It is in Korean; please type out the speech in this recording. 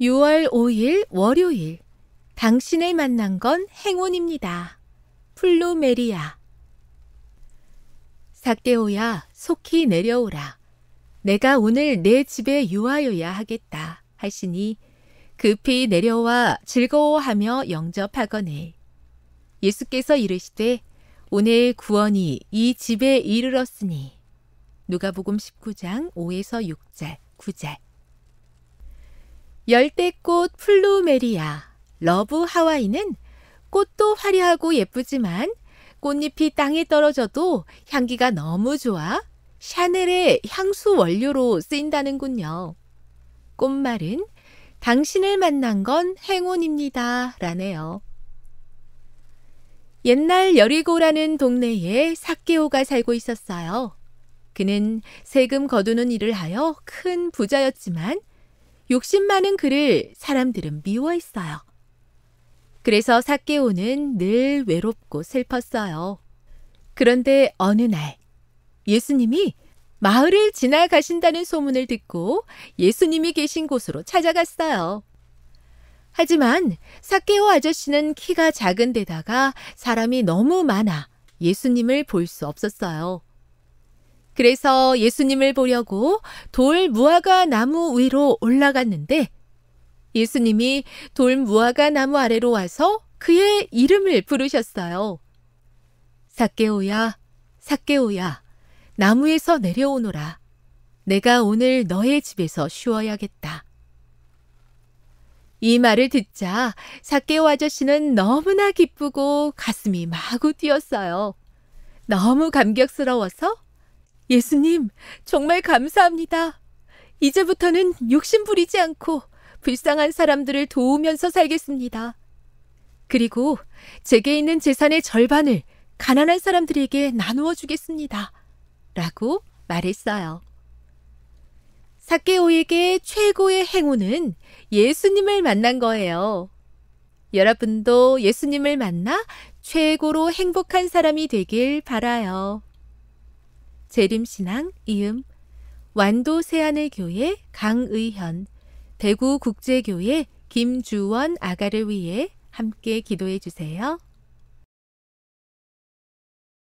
6월 5일 월요일 당신을 만난 건 행운입니다. 플루메리아 삭데오야 속히 내려오라. 내가 오늘 내 집에 유하여야 하겠다 하시니 급히 내려와 즐거워하며 영접하거늘. 예수께서 이르시되 오늘 구원이 이 집에 이르렀으니 누가복음 19장 5에서 6절 9절 열대꽃 플루메리아 러브 하와이는 꽃도 화려하고 예쁘지만 꽃잎이 땅에 떨어져도 향기가 너무 좋아 샤넬의 향수 원료로 쓰인다는군요. 꽃말은 당신을 만난 건 행운입니다. 라네요. 옛날 여리고라는 동네에 사케오가 살고 있었어요. 그는 세금 거두는 일을 하여 큰 부자였지만 욕심 많은 그를 사람들은 미워했어요. 그래서 사케오는 늘 외롭고 슬펐어요. 그런데 어느 날 예수님이 마을을 지나가신다는 소문을 듣고 예수님이 계신 곳으로 찾아갔어요. 하지만 사케오 아저씨는 키가 작은 데다가 사람이 너무 많아 예수님을 볼 수 없었어요. 그래서 예수님을 보려고 돌 무화과 나무 위로 올라갔는데 예수님이 돌 무화과 나무 아래로 와서 그의 이름을 부르셨어요. 사께오야사께오야 나무에서 내려오노라. 내가 오늘 너의 집에서 쉬어야겠다. 이 말을 듣자 사께오 아저씨는 너무나 기쁘고 가슴이 마구 뛰었어요. 너무 감격스러워서 예수님, 정말 감사합니다. 이제부터는 욕심 부리지 않고 불쌍한 사람들을 도우면서 살겠습니다. 그리고 제게 있는 재산의 절반을 가난한 사람들에게 나누어 주겠습니다. 라고 말했어요. 사케오에게 최고의 행운은 예수님을 만난 거예요. 여러분도 예수님을 만나 최고로 행복한 사람이 되길 바라요. 재림신앙 이음 완도 세안의교회 강의현 대구국제교회 김주원 아가를 위해 함께 기도해 주세요.